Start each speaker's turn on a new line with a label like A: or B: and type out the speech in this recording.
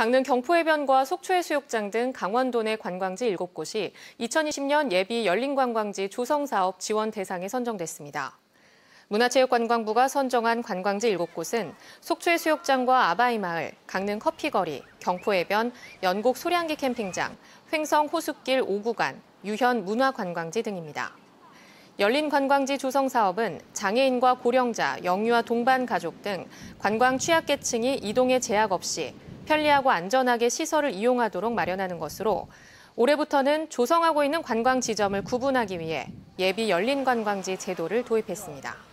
A: 강릉 경포해변과 속초해수욕장 등 강원도 내 관광지 7곳이 2020년 예비 열린관광지 조성사업 지원 대상에 선정됐습니다. 문화체육관광부가 선정한 관광지 7곳은 속초해수욕장과 아바이마을, 강릉 커피거리, 경포해변, 연곡 소량기 캠핑장, 횡성 호숫길 5구간, 유현 문화관광지 등입니다. 열린 관광지 조성 사업은 장애인과 고령자, 영유아 동반 가족 등 관광 취약계층이 이동에 제약 없이 편리하고 안전하게 시설을 이용하도록 마련하는 것으로 올해부터는 조성하고 있는 관광 지점을 구분하기 위해 예비 열린 관광지 제도를 도입했습니다.